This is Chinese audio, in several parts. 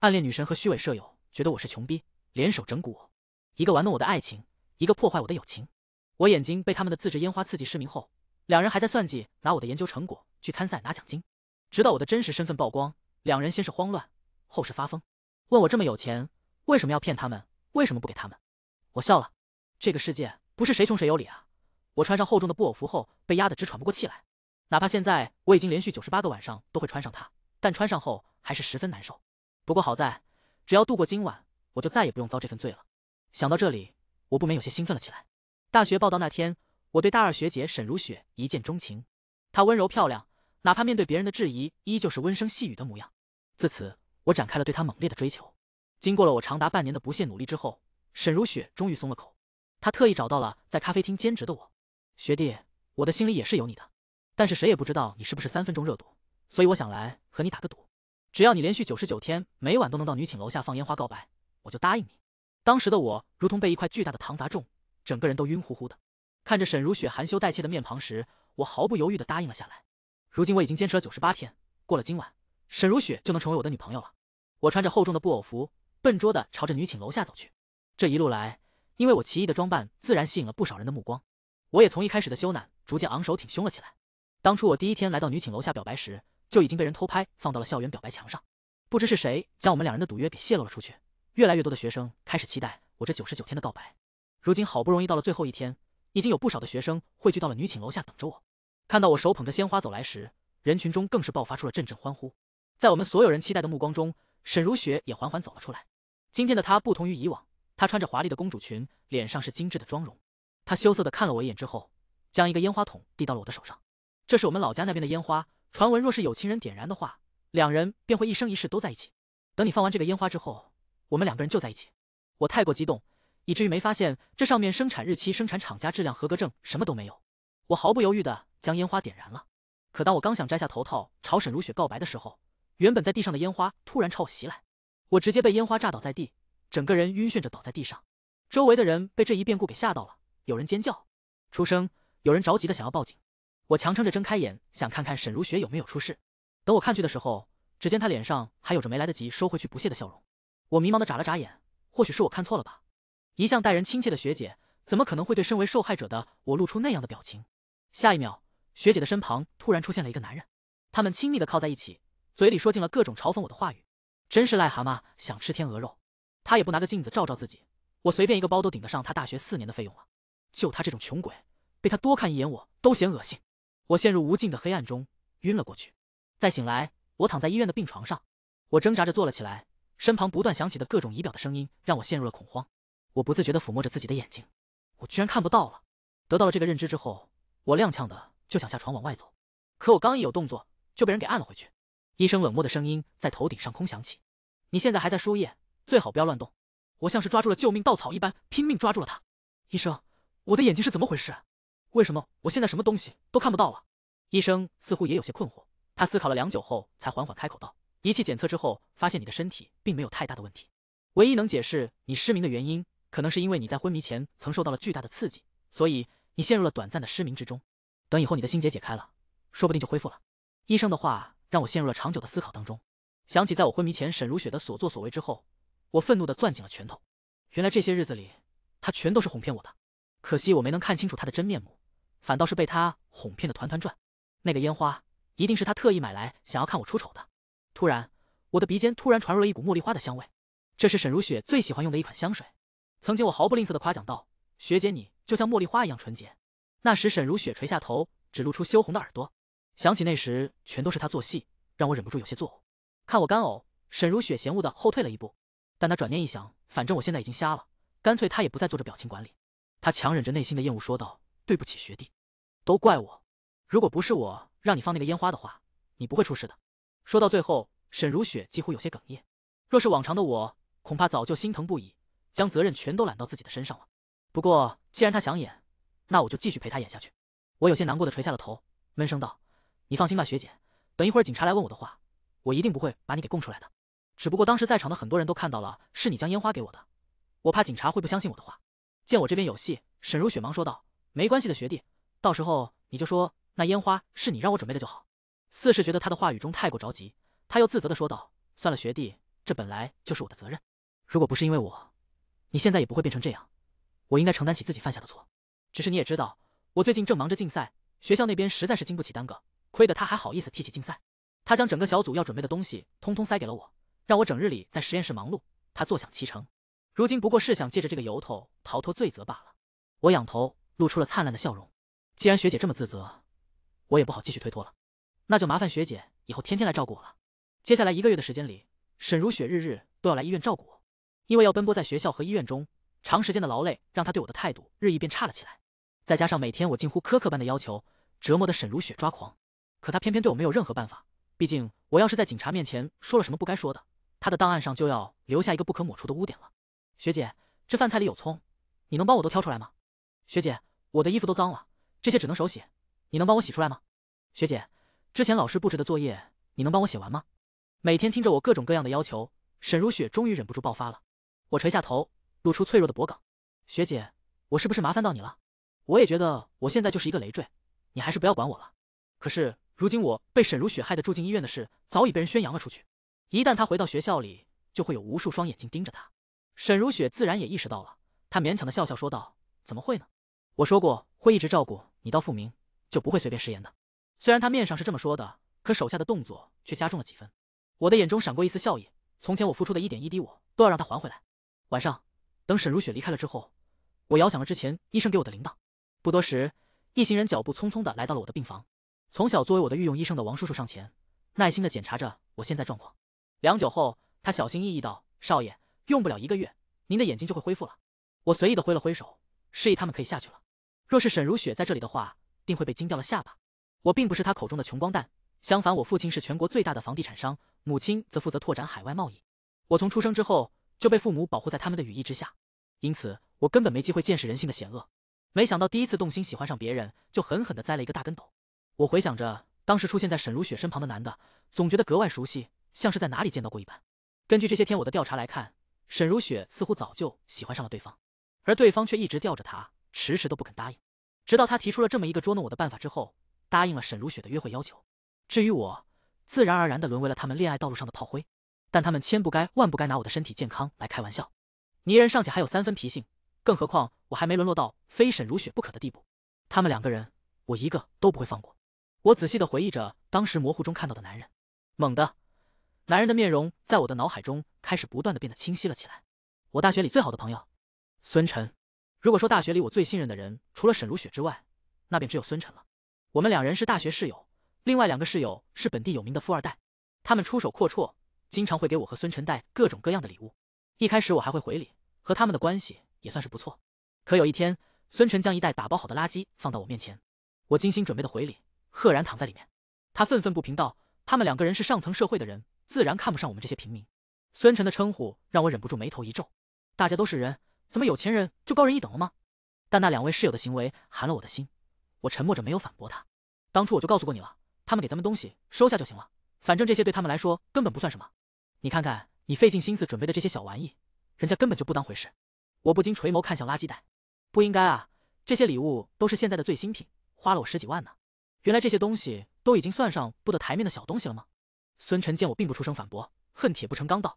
暗恋女神和虚伪舍友觉得我是穷逼，联手整蛊我，一个玩弄我的爱情，一个破坏我的友情。我眼睛被他们的自制烟花刺激失明后，两人还在算计拿我的研究成果去参赛拿奖金。直到我的真实身份曝光，两人先是慌乱，后是发疯，问我这么有钱为什么要骗他们？为什么不给他们？我笑了，这个世界不是谁穷谁有理啊！我穿上厚重的布偶服后，被压得直喘不过气来。哪怕现在我已经连续九十八个晚上都会穿上它，但穿上后还是十分难受。不过好在，只要度过今晚，我就再也不用遭这份罪了。想到这里，我不免有些兴奋了起来。大学报道那天，我对大二学姐沈如雪一见钟情，她温柔漂亮，哪怕面对别人的质疑，依旧是温声细语的模样。自此，我展开了对她猛烈的追求。经过了我长达半年的不懈努力之后，沈如雪终于松了口，她特意找到了在咖啡厅兼职的我。学弟，我的心里也是有你的，但是谁也不知道你是不是三分钟热度，所以我想来和你打个赌。只要你连续九十九天，每晚都能到女寝楼下放烟花告白，我就答应你。当时的我如同被一块巨大的糖砸中，整个人都晕乎乎的。看着沈如雪含羞带怯的面庞时，我毫不犹豫地答应了下来。如今我已经坚持了九十八天，过了今晚，沈如雪就能成为我的女朋友了。我穿着厚重的布偶服，笨拙地朝着女寝楼下走去。这一路来，因为我奇异的装扮，自然吸引了不少人的目光。我也从一开始的羞赧，逐渐昂首挺胸了起来。当初我第一天来到女寝楼下表白时，就已经被人偷拍，放到了校园表白墙上。不知是谁将我们两人的赌约给泄露了出去，越来越多的学生开始期待我这九十九天的告白。如今好不容易到了最后一天，已经有不少的学生汇聚到了女寝楼下等着我。看到我手捧着鲜花走来时，人群中更是爆发出了阵阵欢呼。在我们所有人期待的目光中，沈如雪也缓缓走了出来。今天的她不同于以往，她穿着华丽的公主裙，脸上是精致的妆容。她羞涩的看了我一眼之后，将一个烟花筒递到了我的手上。这是我们老家那边的烟花。传闻若是有情人点燃的话，两人便会一生一世都在一起。等你放完这个烟花之后，我们两个人就在一起。我太过激动，以至于没发现这上面生产日期、生产厂家、质量合格证什么都没有。我毫不犹豫地将烟花点燃了。可当我刚想摘下头套朝沈如雪告白的时候，原本在地上的烟花突然朝我袭来，我直接被烟花炸倒在地，整个人晕眩着倒在地上。周围的人被这一变故给吓到了，有人尖叫出声，有人着急的想要报警。我强撑着睁开眼，想看看沈如雪有没有出事。等我看去的时候，只见她脸上还有着没来得及收回去不屑的笑容。我迷茫的眨了眨眼，或许是我看错了吧？一向待人亲切的学姐，怎么可能会对身为受害者的我露出那样的表情？下一秒，学姐的身旁突然出现了一个男人，他们亲密的靠在一起，嘴里说尽了各种嘲讽我的话语。真是癞蛤蟆想吃天鹅肉，他也不拿个镜子照照自己，我随便一个包都顶得上他大学四年的费用了。就他这种穷鬼，被他多看一眼我都嫌恶心。我陷入无尽的黑暗中，晕了过去。再醒来，我躺在医院的病床上，我挣扎着坐了起来，身旁不断响起的各种仪表的声音让我陷入了恐慌。我不自觉地抚摸着自己的眼睛，我居然看不到了。得到了这个认知之后，我踉跄的就想下床往外走，可我刚一有动作，就被人给按了回去。医生冷漠的声音在头顶上空响起：“你现在还在输液，最好不要乱动。”我像是抓住了救命稻草一般，拼命抓住了他。医生，我的眼睛是怎么回事？为什么我现在什么东西都看不到了？医生似乎也有些困惑，他思考了良久后才缓缓开口道：“仪器检测之后发现你的身体并没有太大的问题，唯一能解释你失明的原因，可能是因为你在昏迷前曾受到了巨大的刺激，所以你陷入了短暂的失明之中。等以后你的心结解开了，说不定就恢复了。”医生的话让我陷入了长久的思考当中，想起在我昏迷前沈如雪的所作所为之后，我愤怒的攥紧了拳头。原来这些日子里，她全都是哄骗我的，可惜我没能看清楚她的真面目。反倒是被他哄骗的团团转，那个烟花一定是他特意买来，想要看我出丑的。突然，我的鼻尖突然传入了一股茉莉花的香味，这是沈如雪最喜欢用的一款香水。曾经我毫不吝啬的夸奖道：“学姐，你就像茉莉花一样纯洁。”那时沈如雪垂下头，只露出羞红的耳朵。想起那时全都是她做戏，让我忍不住有些作呕。看我干呕，沈如雪嫌恶的后退了一步，但她转念一想，反正我现在已经瞎了，干脆她也不再做这表情管理。她强忍着内心的厌恶说道：“对不起，学弟。”都怪我，如果不是我让你放那个烟花的话，你不会出事的。说到最后，沈如雪几乎有些哽咽。若是往常的我，恐怕早就心疼不已，将责任全都揽到自己的身上了。不过既然他想演，那我就继续陪他演下去。我有些难过的垂下了头，闷声道：“你放心吧，学姐。等一会儿警察来问我的话，我一定不会把你给供出来的。只不过当时在场的很多人都看到了是你将烟花给我的，我怕警察会不相信我的话。”见我这边有戏，沈如雪忙说道：“没关系的，学弟。”到时候你就说那烟花是你让我准备的就好。四是觉得他的话语中太过着急，他又自责的说道：“算了，学弟，这本来就是我的责任。如果不是因为我，你现在也不会变成这样。我应该承担起自己犯下的错。只是你也知道，我最近正忙着竞赛，学校那边实在是经不起耽搁。亏得他还好意思提起竞赛，他将整个小组要准备的东西通通塞给了我，让我整日里在实验室忙碌，他坐享其成。如今不过是想借着这个由头逃脱罪责罢了。”我仰头露出了灿烂的笑容。既然学姐这么自责，我也不好继续推脱了，那就麻烦学姐以后天天来照顾我了。接下来一个月的时间里，沈如雪日日都要来医院照顾我，因为要奔波在学校和医院中，长时间的劳累让她对我的态度日益变差了起来。再加上每天我近乎苛刻般的要求，折磨的沈如雪抓狂。可她偏偏对我没有任何办法，毕竟我要是在警察面前说了什么不该说的，她的档案上就要留下一个不可抹除的污点了。学姐，这饭菜里有葱，你能帮我都挑出来吗？学姐，我的衣服都脏了。这些只能手写，你能帮我写出来吗？学姐，之前老师布置的作业，你能帮我写完吗？每天听着我各种各样的要求，沈如雪终于忍不住爆发了。我垂下头，露出脆弱的脖颈。学姐，我是不是麻烦到你了？我也觉得我现在就是一个累赘，你还是不要管我了。可是如今我被沈如雪害得住进医院的事早已被人宣扬了出去，一旦她回到学校里，就会有无数双眼睛盯着她。沈如雪自然也意识到了，她勉强的笑笑说道：“怎么会呢？我说过会一直照顾。”你到复明就不会随便食言的。虽然他面上是这么说的，可手下的动作却加重了几分。我的眼中闪过一丝笑意。从前我付出的一点一滴，我都要让他还回来。晚上，等沈如雪离开了之后，我摇响了之前医生给我的铃铛。不多时，一行人脚步匆匆的来到了我的病房。从小作为我的御用医生的王叔叔上前，耐心的检查着我现在状况。良久后，他小心翼翼道：“少爷，用不了一个月，您的眼睛就会恢复了。”我随意的挥了挥手，示意他们可以下去了。若是沈如雪在这里的话，定会被惊掉了下巴。我并不是他口中的穷光蛋，相反，我父亲是全国最大的房地产商，母亲则负责拓展海外贸易。我从出生之后就被父母保护在他们的羽翼之下，因此我根本没机会见识人性的险恶。没想到第一次动心喜欢上别人，就狠狠地栽了一个大跟斗。我回想着当时出现在沈如雪身旁的男的，总觉得格外熟悉，像是在哪里见到过一般。根据这些天我的调查来看，沈如雪似乎早就喜欢上了对方，而对方却一直吊着她，迟迟都不肯答应，直到他提出了这么一个捉弄我的办法之后，答应了沈如雪的约会要求。至于我，自然而然的沦为了他们恋爱道路上的炮灰。但他们千不该万不该拿我的身体健康来开玩笑。泥人尚且还有三分脾性，更何况我还没沦落到非沈如雪不可的地步。他们两个人，我一个都不会放过。我仔细的回忆着当时模糊中看到的男人，猛的，男人的面容在我的脑海中开始不断的变得清晰了起来。我大学里最好的朋友，孙晨。如果说大学里我最信任的人除了沈如雪之外，那便只有孙晨了。我们两人是大学室友，另外两个室友是本地有名的富二代，他们出手阔绰，经常会给我和孙晨带各种各样的礼物。一开始我还会回礼，和他们的关系也算是不错。可有一天，孙晨将一袋打包好的垃圾放到我面前，我精心准备的回礼赫然躺在里面。他愤愤不平道：“他们两个人是上层社会的人，自然看不上我们这些平民。”孙晨的称呼让我忍不住眉头一皱。大家都是人。怎么有钱人就高人一等了吗？但那两位室友的行为寒了我的心，我沉默着没有反驳他。当初我就告诉过你了，他们给咱们东西收下就行了，反正这些对他们来说根本不算什么。你看看你费尽心思准备的这些小玩意，人家根本就不当回事。我不禁垂眸看向垃圾袋，不应该啊，这些礼物都是现在的最新品，花了我十几万呢。原来这些东西都已经算上不得台面的小东西了吗？孙晨见我并不出声反驳，恨铁不成钢道：“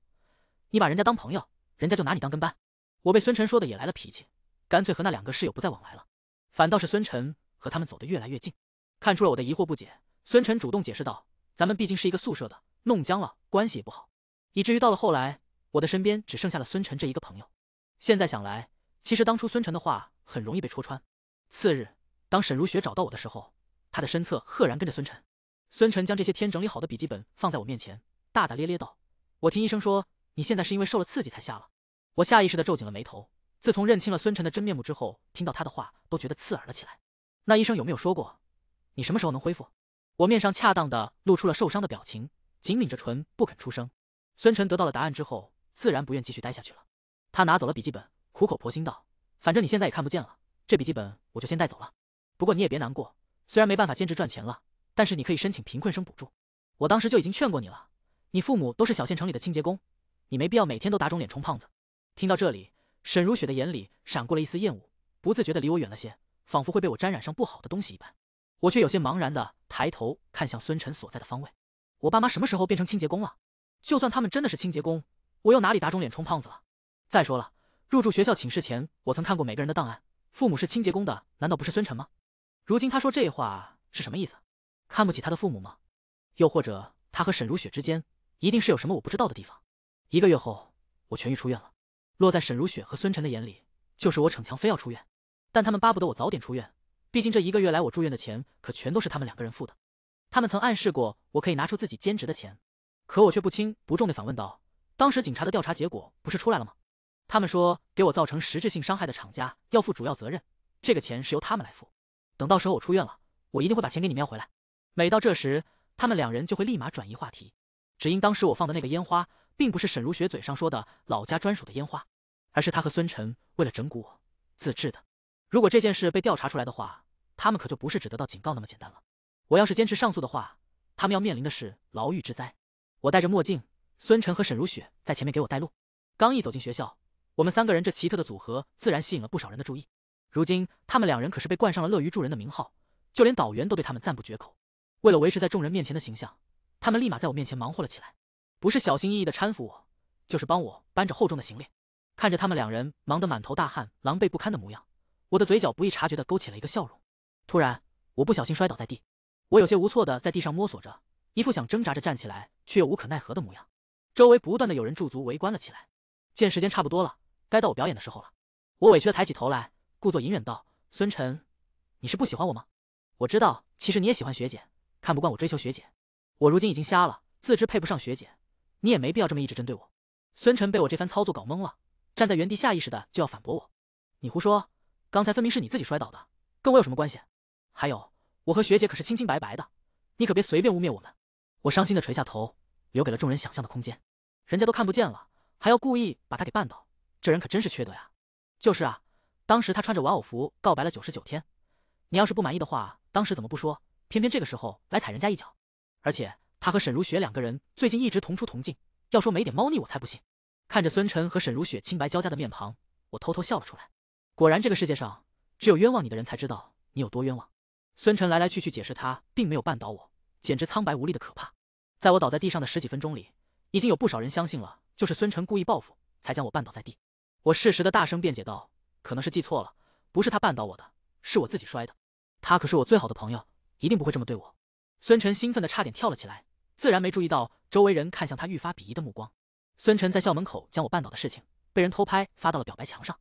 你把人家当朋友，人家就拿你当跟班。”我被孙晨说的也来了脾气，干脆和那两个室友不再往来了。反倒是孙晨和他们走得越来越近，看出了我的疑惑不解，孙晨主动解释道：“咱们毕竟是一个宿舍的，弄僵了关系也不好，以至于到了后来，我的身边只剩下了孙晨这一个朋友。现在想来，其实当初孙晨的话很容易被戳穿。”次日，当沈如雪找到我的时候，她的身侧赫然跟着孙晨。孙晨将这些天整理好的笔记本放在我面前，大大咧咧道：“我听医生说，你现在是因为受了刺激才瞎了。”我下意识的皱紧了眉头。自从认清了孙晨的真面目之后，听到他的话都觉得刺耳了起来。那医生有没有说过，你什么时候能恢复？我面上恰当的露出了受伤的表情，紧抿着唇不肯出声。孙晨得到了答案之后，自然不愿继续待下去了。他拿走了笔记本，苦口婆心道：“反正你现在也看不见了，这笔记本我就先带走了。不过你也别难过，虽然没办法兼职赚钱了，但是你可以申请贫困生补助。我当时就已经劝过你了，你父母都是小县城里的清洁工，你没必要每天都打肿脸充胖子。”听到这里，沈如雪的眼里闪过了一丝厌恶，不自觉的离我远了些，仿佛会被我沾染上不好的东西一般。我却有些茫然的抬头看向孙晨所在的方位。我爸妈什么时候变成清洁工了？就算他们真的是清洁工，我又哪里打肿脸充胖子了？再说了，入住学校寝室前，我曾看过每个人的档案，父母是清洁工的，难道不是孙晨吗？如今他说这话是什么意思？看不起他的父母吗？又或者他和沈如雪之间，一定是有什么我不知道的地方？一个月后，我痊愈出院了。落在沈如雪和孙晨的眼里，就是我逞强非要出院，但他们巴不得我早点出院，毕竟这一个月来我住院的钱，可全都是他们两个人付的。他们曾暗示过我可以拿出自己兼职的钱，可我却不轻不重的反问道：“当时警察的调查结果不是出来了吗？”他们说：“给我造成实质性伤害的厂家要负主要责任，这个钱是由他们来付。等到时候我出院了，我一定会把钱给你们要回来。”每到这时，他们两人就会立马转移话题，只因当时我放的那个烟花。并不是沈如雪嘴上说的老家专属的烟花，而是他和孙晨为了整蛊我自制的。如果这件事被调查出来的话，他们可就不是只得到警告那么简单了。我要是坚持上诉的话，他们要面临的是牢狱之灾。我戴着墨镜，孙晨和沈如雪在前面给我带路。刚一走进学校，我们三个人这奇特的组合自然吸引了不少人的注意。如今他们两人可是被冠上了乐于助人的名号，就连导员都对他们赞不绝口。为了维持在众人面前的形象，他们立马在我面前忙活了起来。不是小心翼翼的搀扶我，就是帮我搬着厚重的行李。看着他们两人忙得满头大汗、狼狈不堪的模样，我的嘴角不易察觉地勾起了一个笑容。突然，我不小心摔倒在地，我有些无措地在地上摸索着，一副想挣扎着站起来却又无可奈何的模样。周围不断的有人驻足围观了起来。见时间差不多了，该到我表演的时候了，我委屈地抬起头来，故作隐忍道：“孙晨，你是不喜欢我吗？我知道，其实你也喜欢学姐，看不惯我追求学姐。我如今已经瞎了，自知配不上学姐。”你也没必要这么一直针对我。孙晨被我这番操作搞懵了，站在原地，下意识的就要反驳我：“你胡说，刚才分明是你自己摔倒的，跟我有什么关系？还有，我和学姐可是清清白白的，你可别随便污蔑我们。”我伤心的垂下头，留给了众人想象的空间。人家都看不见了，还要故意把他给绊倒，这人可真是缺德呀！就是啊，当时他穿着玩偶服告白了九十九天，你要是不满意的话，当时怎么不说？偏偏这个时候来踩人家一脚，而且。他和沈如雪两个人最近一直同出同进，要说没点猫腻我才不信。看着孙晨和沈如雪清白交加的面庞，我偷偷笑了出来。果然，这个世界上只有冤枉你的人才知道你有多冤枉。孙晨来来去去解释，他并没有绊倒我，简直苍白无力的可怕。在我倒在地上的十几分钟里，已经有不少人相信了，就是孙晨故意报复才将我绊倒在地。我适时的大声辩解道：“可能是记错了，不是他绊倒我的，是我自己摔的。他可是我最好的朋友，一定不会这么对我。”孙晨兴奋的差点跳了起来。自然没注意到周围人看向他愈发鄙夷的目光。孙晨在校门口将我绊倒的事情被人偷拍发到了表白墙上，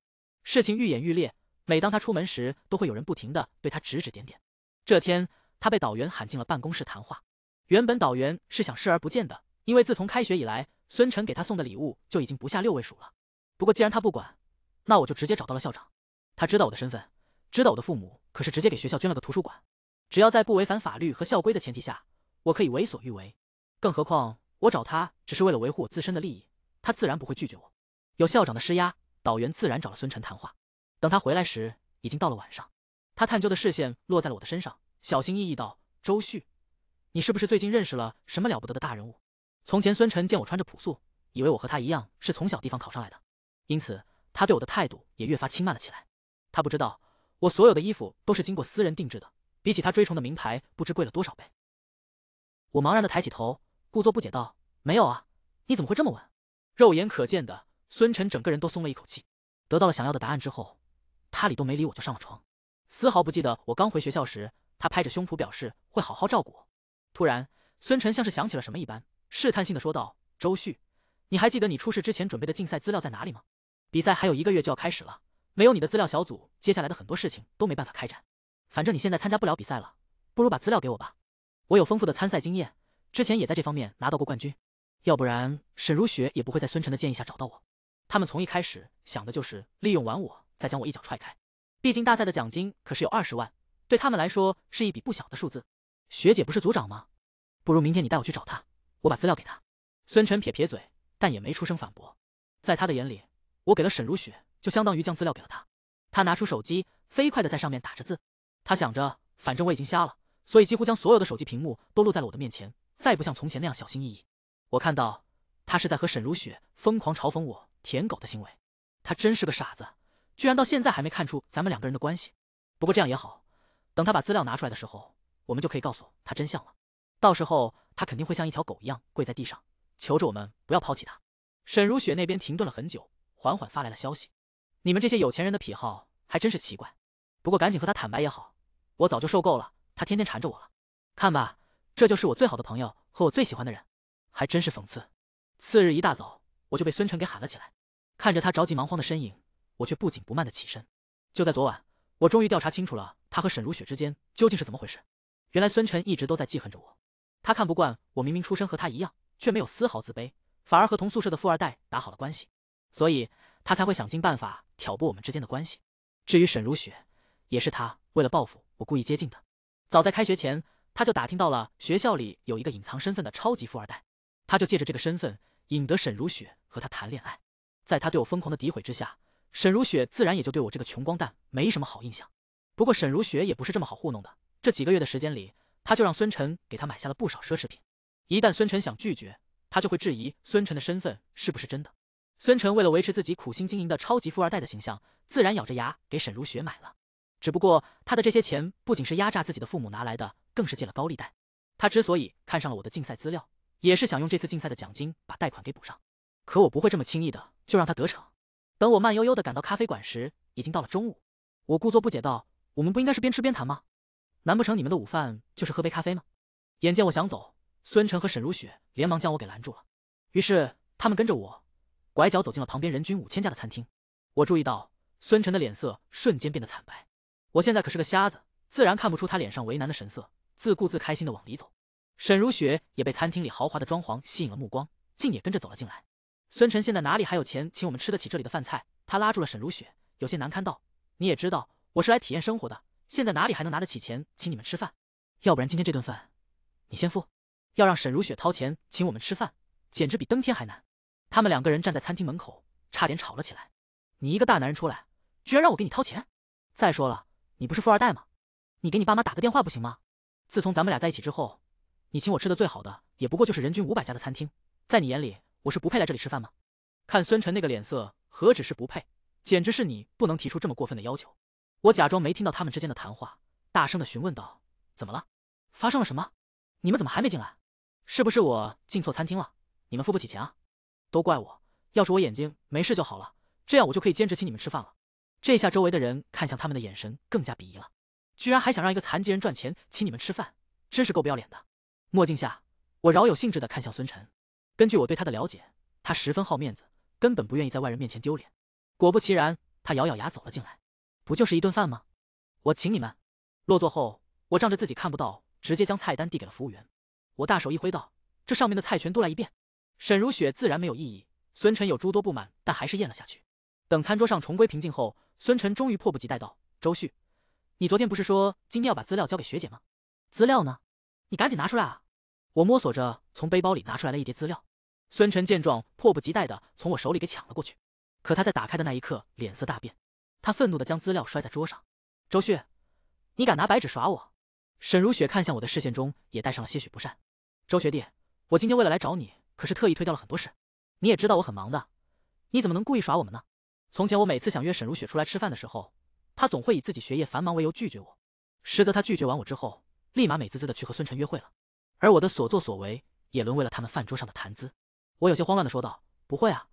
事情愈演愈烈。每当他出门时，都会有人不停的对他指指点点。这天，他被导员喊进了办公室谈话。原本导员是想视而不见的，因为自从开学以来，孙晨给他送的礼物就已经不下六位数了。不过既然他不管，那我就直接找到了校长。他知道我的身份，知道我的父母可是直接给学校捐了个图书馆。只要在不违反法律和校规的前提下，我可以为所欲为。更何况，我找他只是为了维护我自身的利益，他自然不会拒绝我。有校长的施压，导员自然找了孙晨谈话。等他回来时，已经到了晚上。他探究的视线落在了我的身上，小心翼翼道：“周旭，你是不是最近认识了什么了不得的大人物？”从前，孙晨见我穿着朴素，以为我和他一样是从小地方考上来的，因此他对我的态度也越发轻慢了起来。他不知道，我所有的衣服都是经过私人定制的，比起他追崇的名牌，不知贵了多少倍。我茫然的抬起头。故作不解道：“没有啊，你怎么会这么问？”肉眼可见的，孙晨整个人都松了一口气，得到了想要的答案之后，他理都没理我就上了床，丝毫不记得我刚回学校时，他拍着胸脯表示会好好照顾。我。突然，孙晨像是想起了什么一般，试探性的说道：“周旭，你还记得你出事之前准备的竞赛资料在哪里吗？比赛还有一个月就要开始了，没有你的资料，小组接下来的很多事情都没办法开展。反正你现在参加不了比赛了，不如把资料给我吧，我有丰富的参赛经验。”之前也在这方面拿到过冠军，要不然沈如雪也不会在孙晨的建议下找到我。他们从一开始想的就是利用完我，再将我一脚踹开。毕竟大赛的奖金可是有二十万，对他们来说是一笔不小的数字。学姐不是组长吗？不如明天你带我去找她，我把资料给她。孙晨撇撇嘴，但也没出声反驳。在他的眼里，我给了沈如雪，就相当于将资料给了她。他拿出手机，飞快的在上面打着字。他想着，反正我已经瞎了，所以几乎将所有的手机屏幕都露在了我的面前。再不像从前那样小心翼翼。我看到他是在和沈如雪疯狂嘲讽我舔狗的行为。他真是个傻子，居然到现在还没看出咱们两个人的关系。不过这样也好，等他把资料拿出来的时候，我们就可以告诉他真相了。到时候他肯定会像一条狗一样跪在地上，求着我们不要抛弃他。沈如雪那边停顿了很久，缓缓发来了消息：“你们这些有钱人的癖好还真是奇怪。不过赶紧和他坦白也好，我早就受够了他天天缠着我了。看吧。”这就是我最好的朋友和我最喜欢的人，还真是讽刺。次日一大早，我就被孙晨给喊了起来。看着他着急忙慌的身影，我却不紧不慢的起身。就在昨晚，我终于调查清楚了他和沈如雪之间究竟是怎么回事。原来孙晨一直都在记恨着我，他看不惯我明明出身和他一样，却没有丝毫自卑，反而和同宿舍的富二代打好了关系，所以他才会想尽办法挑拨我们之间的关系。至于沈如雪，也是他为了报复我故意接近的。早在开学前。他就打听到了学校里有一个隐藏身份的超级富二代，他就借着这个身份引得沈如雪和他谈恋爱。在他对我疯狂的诋毁之下，沈如雪自然也就对我这个穷光蛋没什么好印象。不过沈如雪也不是这么好糊弄的，这几个月的时间里，他就让孙晨给他买下了不少奢侈品。一旦孙晨想拒绝，他就会质疑孙晨的身份是不是真的。孙晨为了维持自己苦心经营的超级富二代的形象，自然咬着牙给沈如雪买了。只不过他的这些钱不仅是压榨自己的父母拿来的。更是借了高利贷，他之所以看上了我的竞赛资料，也是想用这次竞赛的奖金把贷款给补上。可我不会这么轻易的就让他得逞。等我慢悠悠的赶到咖啡馆时，已经到了中午。我故作不解道：“我们不应该是边吃边谈吗？难不成你们的午饭就是喝杯咖啡吗？”眼见我想走，孙晨和沈如雪连忙将我给拦住了。于是他们跟着我，拐角走进了旁边人均五千家的餐厅。我注意到孙晨的脸色瞬间变得惨白。我现在可是个瞎子，自然看不出他脸上为难的神色。自顾自开心的往里走，沈如雪也被餐厅里豪华的装潢吸引了目光，竟也跟着走了进来。孙晨现在哪里还有钱请我们吃得起这里的饭菜？他拉住了沈如雪，有些难堪道：“你也知道我是来体验生活的，现在哪里还能拿得起钱请你们吃饭？要不然今天这顿饭你先付。”要让沈如雪掏钱请我们吃饭，简直比登天还难。他们两个人站在餐厅门口，差点吵了起来。“你一个大男人出来，居然让我给你掏钱？再说了，你不是富二代吗？你给你爸妈打个电话不行吗？”自从咱们俩在一起之后，你请我吃的最好的也不过就是人均五百家的餐厅，在你眼里我是不配来这里吃饭吗？看孙晨那个脸色，何止是不配，简直是你不能提出这么过分的要求。我假装没听到他们之间的谈话，大声的询问道：“怎么了？发生了什么？你们怎么还没进来？是不是我进错餐厅了？你们付不起钱啊？都怪我，要是我眼睛没事就好了，这样我就可以兼职请你们吃饭了。”这下周围的人看向他们的眼神更加鄙夷了。居然还想让一个残疾人赚钱请你们吃饭，真是够不要脸的。墨镜下，我饶有兴致地看向孙晨。根据我对他的了解，他十分好面子，根本不愿意在外人面前丢脸。果不其然，他咬咬牙走了进来。不就是一顿饭吗？我请你们。落座后，我仗着自己看不到，直接将菜单递给了服务员。我大手一挥道：“这上面的菜全都来一遍。”沈如雪自然没有异议，孙晨有诸多不满，但还是咽了下去。等餐桌上重归平静后，孙晨终于迫不及待道：“周旭。”你昨天不是说今天要把资料交给学姐吗？资料呢？你赶紧拿出来啊！我摸索着从背包里拿出来了一叠资料。孙晨见状，迫不及待的从我手里给抢了过去。可他在打开的那一刻，脸色大变。他愤怒的将资料摔在桌上。周旭，你敢拿白纸耍我？沈如雪看向我的视线中也带上了些许不善。周学弟，我今天为了来找你，可是特意推掉了很多事。你也知道我很忙的，你怎么能故意耍我们呢？从前我每次想约沈如雪出来吃饭的时候。他总会以自己学业繁忙为由拒绝我，实则他拒绝完我之后，立马美滋滋的去和孙晨约会了。而我的所作所为，也沦为了他们饭桌上的谈资。我有些慌乱的说道：“不会啊，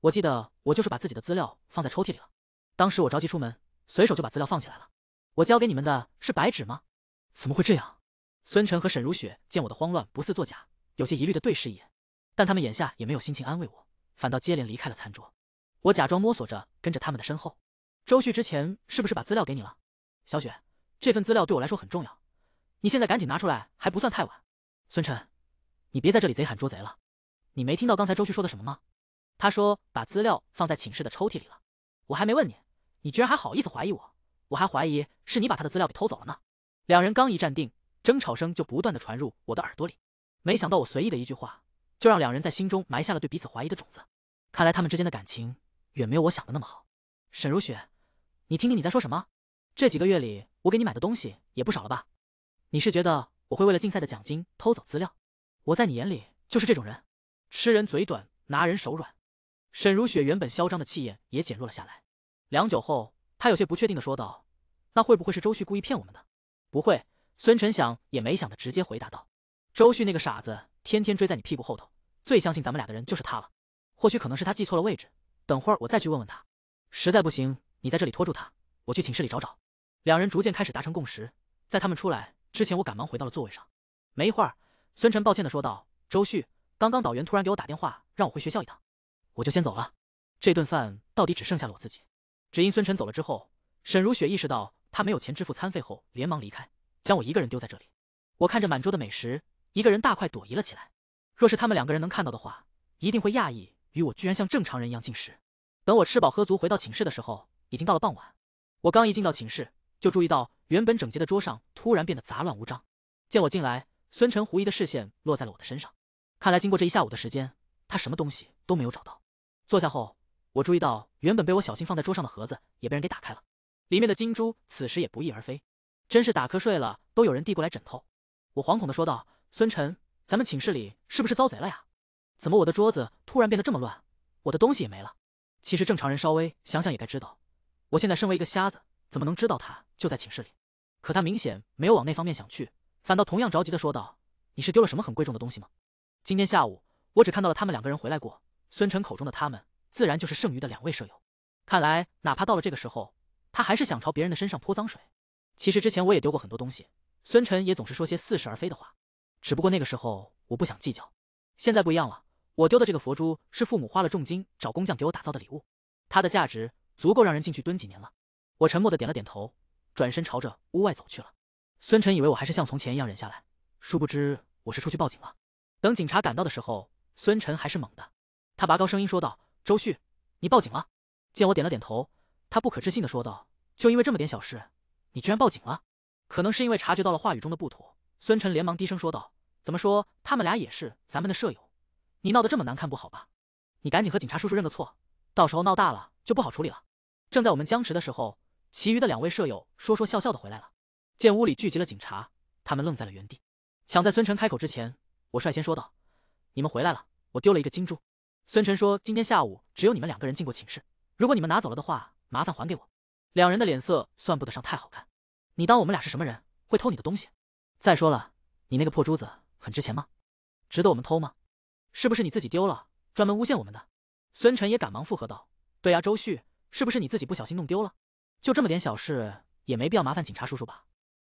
我记得我就是把自己的资料放在抽屉里了，当时我着急出门，随手就把资料放起来了。我交给你们的是白纸吗？怎么会这样？”孙晨和沈如雪见我的慌乱不似作假，有些疑虑的对视一眼，但他们眼下也没有心情安慰我，反倒接连离开了餐桌。我假装摸索着跟着他们的身后。周旭之前是不是把资料给你了？小雪，这份资料对我来说很重要，你现在赶紧拿出来，还不算太晚。孙晨，你别在这里贼喊捉贼了，你没听到刚才周旭说的什么吗？他说把资料放在寝室的抽屉里了。我还没问你，你居然还好意思怀疑我，我还怀疑是你把他的资料给偷走了呢。两人刚一站定，争吵声就不断的传入我的耳朵里。没想到我随意的一句话，就让两人在心中埋下了对彼此怀疑的种子。看来他们之间的感情远没有我想的那么好。沈如雪。你听听你在说什么？这几个月里，我给你买的东西也不少了吧？你是觉得我会为了竞赛的奖金偷走资料？我在你眼里就是这种人，吃人嘴短，拿人手软。沈如雪原本嚣张的气焰也减弱了下来。良久后，她有些不确定的说道：“那会不会是周旭故意骗我们的？”“不会。”孙晨想也没想的直接回答道：“周旭那个傻子，天天追在你屁股后头，最相信咱们俩的人就是他了。或许可能是他记错了位置，等会儿我再去问问他。实在不行。”你在这里拖住他，我去寝室里找找。两人逐渐开始达成共识，在他们出来之前，我赶忙回到了座位上。没一会儿，孙晨抱歉的说道：“周旭，刚刚导员突然给我打电话，让我回学校一趟，我就先走了。”这顿饭到底只剩下了我自己。只因孙晨走了之后，沈如雪意识到他没有钱支付餐费后，连忙离开，将我一个人丢在这里。我看着满桌的美食，一个人大快朵颐了起来。若是他们两个人能看到的话，一定会讶异于我居然像正常人一样进食。等我吃饱喝足回到寝室的时候，已经到了傍晚，我刚一进到寝室，就注意到原本整洁的桌上突然变得杂乱无章。见我进来，孙晨狐疑的视线落在了我的身上。看来经过这一下午的时间，他什么东西都没有找到。坐下后，我注意到原本被我小心放在桌上的盒子也被人给打开了，里面的金珠此时也不翼而飞。真是打瞌睡了都有人递过来枕头。我惶恐的说道：“孙晨，咱们寝室里是不是遭贼了呀？怎么我的桌子突然变得这么乱，我的东西也没了？”其实正常人稍微想想也该知道。我现在身为一个瞎子，怎么能知道他就在寝室里？可他明显没有往那方面想去，反倒同样着急的说道：“你是丢了什么很贵重的东西吗？”今天下午我只看到了他们两个人回来过。孙晨口中的他们，自然就是剩余的两位舍友。看来哪怕到了这个时候，他还是想朝别人的身上泼脏水。其实之前我也丢过很多东西，孙晨也总是说些似是而非的话，只不过那个时候我不想计较。现在不一样了，我丢的这个佛珠是父母花了重金找工匠给我打造的礼物，它的价值。足够让人进去蹲几年了，我沉默的点了点头，转身朝着屋外走去了。孙晨以为我还是像从前一样忍下来，殊不知我是出去报警了。等警察赶到的时候，孙晨还是猛的，他拔高声音说道：“周旭，你报警了？”见我点了点头，他不可置信的说道：“就因为这么点小事，你居然报警了？”可能是因为察觉到了话语中的不妥，孙晨连忙低声说道：“怎么说，他们俩也是咱们的舍友，你闹得这么难看不好吧？你赶紧和警察叔叔认个错。”到时候闹大了就不好处理了。正在我们僵持的时候，其余的两位舍友说说笑笑的回来了。见屋里聚集了警察，他们愣在了原地。抢在孙晨开口之前，我率先说道：“你们回来了，我丢了一个金珠。”孙晨说：“今天下午只有你们两个人进过寝室，如果你们拿走了的话，麻烦还给我。”两人的脸色算不得上太好看。你当我们俩是什么人？会偷你的东西？再说了，你那个破珠子很值钱吗？值得我们偷吗？是不是你自己丢了，专门诬陷我们的？孙晨也赶忙附和道：“对呀，周旭，是不是你自己不小心弄丢了？就这么点小事，也没必要麻烦警察叔叔吧？”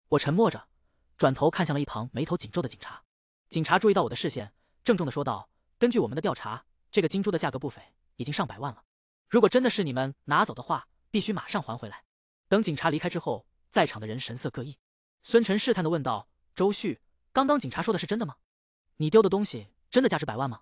我沉默着，转头看向了一旁眉头紧皱的警察。警察注意到我的视线，郑重地说道：“根据我们的调查，这个金珠的价格不菲，已经上百万了。如果真的是你们拿走的话，必须马上还回来。”等警察离开之后，在场的人神色各异。孙晨试探地问道：“周旭，刚刚警察说的是真的吗？你丢的东西真的价值百万吗？”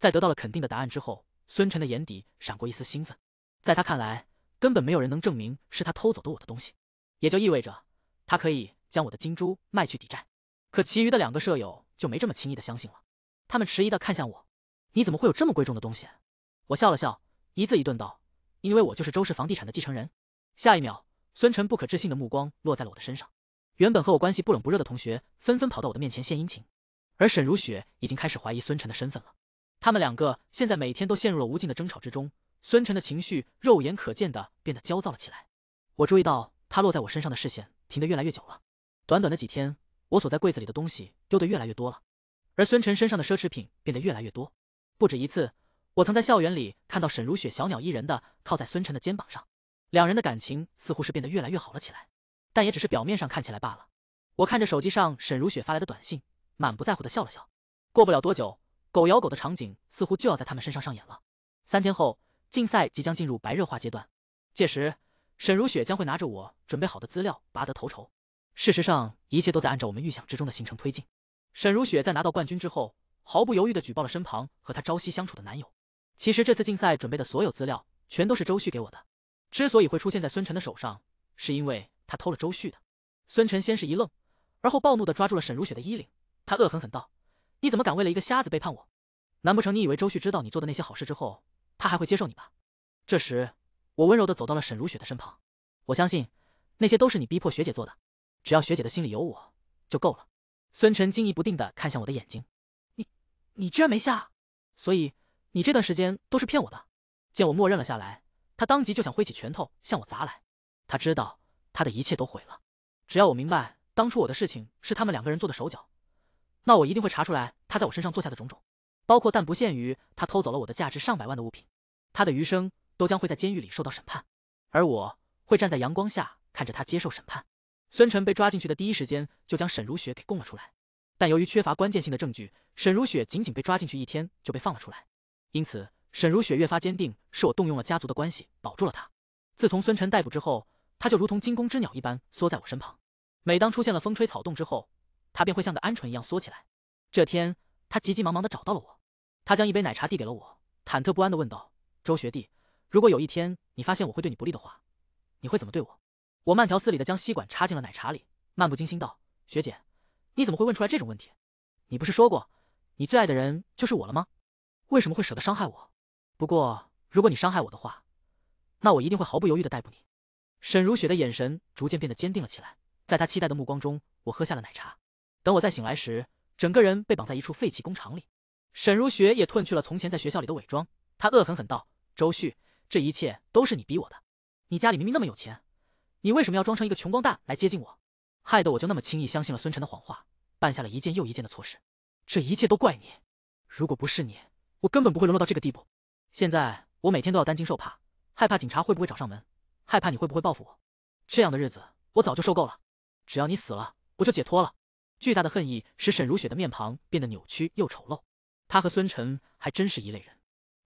在得到了肯定的答案之后。孙晨的眼底闪过一丝兴奋，在他看来，根本没有人能证明是他偷走的我的东西，也就意味着他可以将我的金珠卖去抵债。可其余的两个舍友就没这么轻易的相信了，他们迟疑的看向我：“你怎么会有这么贵重的东西？”我笑了笑，一字一顿道：“因为我就是周氏房地产的继承人。”下一秒，孙晨不可置信的目光落在了我的身上，原本和我关系不冷不热的同学纷纷跑到我的面前献殷勤，而沈如雪已经开始怀疑孙晨的身份了。他们两个现在每天都陷入了无尽的争吵之中，孙晨的情绪肉眼可见的变得焦躁了起来。我注意到他落在我身上的视线停得越来越久了。短短的几天，我锁在柜子里的东西丢得越来越多了，而孙晨身上的奢侈品变得越来越多。不止一次，我曾在校园里看到沈如雪小鸟依人的靠在孙晨的肩膀上，两人的感情似乎是变得越来越好了起来，但也只是表面上看起来罢了。我看着手机上沈如雪发来的短信，满不在乎的笑了笑。过不了多久。狗咬狗的场景似乎就要在他们身上上演了。三天后，竞赛即将进入白热化阶段，届时沈如雪将会拿着我准备好的资料拔得头筹。事实上，一切都在按照我们预想之中的行程推进。沈如雪在拿到冠军之后，毫不犹豫地举报了身旁和她朝夕相处的男友。其实这次竞赛准备的所有资料全都是周旭给我的，之所以会出现在孙晨的手上，是因为他偷了周旭的。孙晨先是一愣，而后暴怒地抓住了沈如雪的衣领，他恶狠狠道。你怎么敢为了一个瞎子背叛我？难不成你以为周旭知道你做的那些好事之后，他还会接受你吧？这时，我温柔的走到了沈如雪的身旁。我相信，那些都是你逼迫学姐做的。只要学姐的心里有我，就够了。孙晨惊疑不定的看向我的眼睛，你，你居然没瞎？所以你这段时间都是骗我的？见我默认了下来，他当即就想挥起拳头向我砸来。他知道他的一切都毁了。只要我明白当初我的事情是他们两个人做的手脚。那我一定会查出来他在我身上做下的种种，包括但不限于他偷走了我的价值上百万的物品。他的余生都将会在监狱里受到审判，而我会站在阳光下看着他接受审判。孙晨被抓进去的第一时间就将沈如雪给供了出来，但由于缺乏关键性的证据，沈如雪仅仅被抓进去一天就被放了出来。因此，沈如雪越发坚定是我动用了家族的关系保住了他。自从孙晨逮捕之后，他就如同惊弓之鸟一般缩在我身旁，每当出现了风吹草动之后。他便会像个鹌鹑一样缩起来。这天，他急急忙忙地找到了我，他将一杯奶茶递给了我，忐忑不安地问道：“周学弟，如果有一天你发现我会对你不利的话，你会怎么对我？”我慢条斯理地将吸管插进了奶茶里，漫不经心道：“学姐，你怎么会问出来这种问题？你不是说过你最爱的人就是我了吗？为什么会舍得伤害我？不过如果你伤害我的话，那我一定会毫不犹豫的逮捕你。”沈如雪的眼神逐渐变得坚定了起来，在她期待的目光中，我喝下了奶茶。等我再醒来时，整个人被绑在一处废弃工厂里。沈如雪也褪去了从前在学校里的伪装，她恶狠狠道：“周旭，这一切都是你逼我的！你家里明明那么有钱，你为什么要装成一个穷光蛋来接近我？害得我就那么轻易相信了孙晨的谎话，办下了一件又一件的错事。这一切都怪你！如果不是你，我根本不会沦落到这个地步。现在我每天都要担惊受怕，害怕警察会不会找上门，害怕你会不会报复我。这样的日子我早就受够了。只要你死了，我就解脱了。”巨大的恨意使沈如雪的面庞变得扭曲又丑陋。他和孙晨还真是一类人。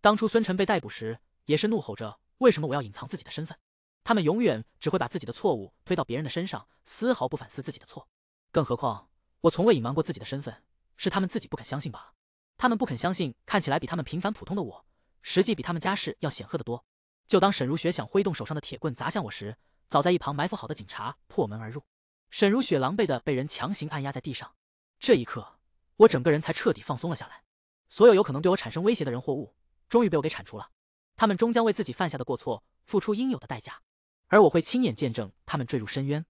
当初孙晨被逮捕时，也是怒吼着：“为什么我要隐藏自己的身份？”他们永远只会把自己的错误推到别人的身上，丝毫不反思自己的错。更何况，我从未隐瞒过自己的身份，是他们自己不肯相信罢了。他们不肯相信，看起来比他们平凡普通的我，实际比他们家世要显赫得多。就当沈如雪想挥动手上的铁棍砸向我时，早在一旁埋伏好的警察破门而入。沈如雪狼狈的被人强行按压在地上，这一刻，我整个人才彻底放松了下来。所有有可能对我产生威胁的人或物，终于被我给铲除了。他们终将为自己犯下的过错付出应有的代价，而我会亲眼见证他们坠入深渊。